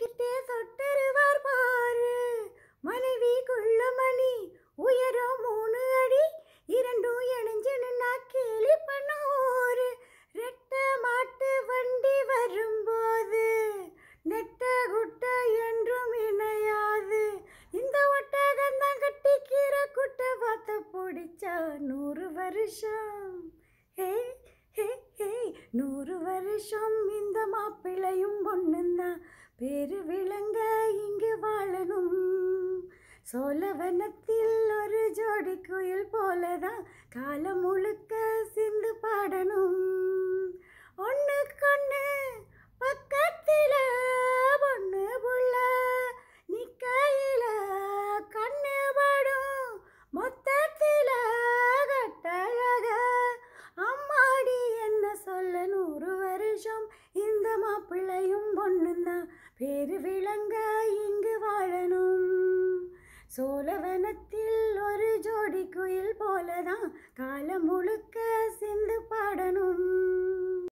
கிட்டே சொட்டருவார் பாரு மனைவி குள்ளமணி உயரம் மூணு அடி இரண்டும் இணைஞ்சு நின்னா கேலி பண்ணோரு ரெட்ட மாட்டு வண்டி வரும்போது நெட்ட குட்ட என்றும் இணையாது இந்த ஒட்டகந்தான் கீரை குட்ட பார்த்த பிடிச்சா நூறு வருஷம் ஹே ஹே ஹே நூறு வருஷம் இந்த மாப்பிள்ளையும் பொண்ணுந்தான் பெருவிளங்க இங்கு வாழணும் சோழவனத்தில் ஒரு ஜோடி குயில் போலதான் காலம் முழுக்க சிந்து பாடணும் ஒன்று கொன்று பக்கத்தில் ஒன்று புள்ள நிக்கையில கண்ணு படும் மொத்தத்தில் கட்டழக அம்மாடி என்ன சொல்ல நூறு வருஷம் இந்த மாப்பிள்ளையும் பொண்ணுந்தான் சோழவனத்தில் ஒரு ஜோடி குயில் போலதான் காலம் முழுக்க சிந்து